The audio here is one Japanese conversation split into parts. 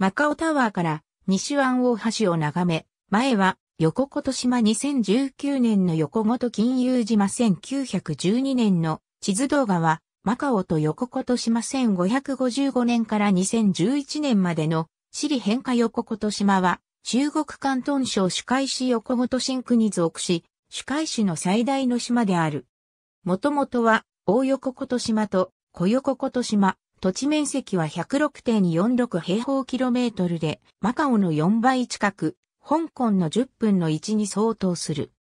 マカオタワーから西湾大橋を眺め、前は横琴島2019年の横琴金融島1912年の地図動画はマカオと横琴島1555年から2011年までの地理変化横琴島は中国関東省主海市横琴新区に属し、主海市の最大の島である。もともとは大横琴島と小横琴島、土地面積は106.46平方キロメートルで、マカオの4倍近く、香港の10分の1に相当する。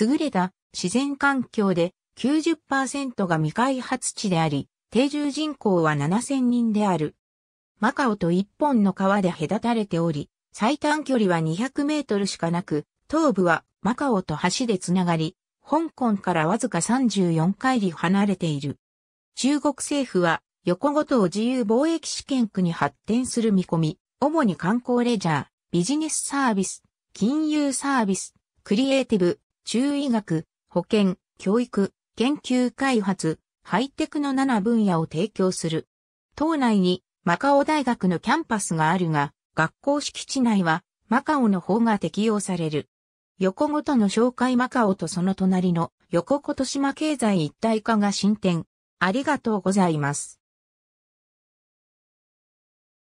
優れた自然環境で90%が未開発地であり、定住人口は7000人である。マカオと一本の川で隔たれており、最短距離は200メートルしかなく、東部はマカオと橋でつながり、香港からわずか34海里離れている。中国政府は横ごとを自由貿易試験区に発展する見込み、主に観光レジャー、ビジネスサービス、金融サービス、クリエイティブ、中医学、保健、教育、研究開発、ハイテクの7分野を提供する。島内にマカオ大学のキャンパスがあるが、学校敷地内はマカオの方が適用される。横ごとの紹介マカオとその隣の横琴島経済一体化が進展。ありがとうございます。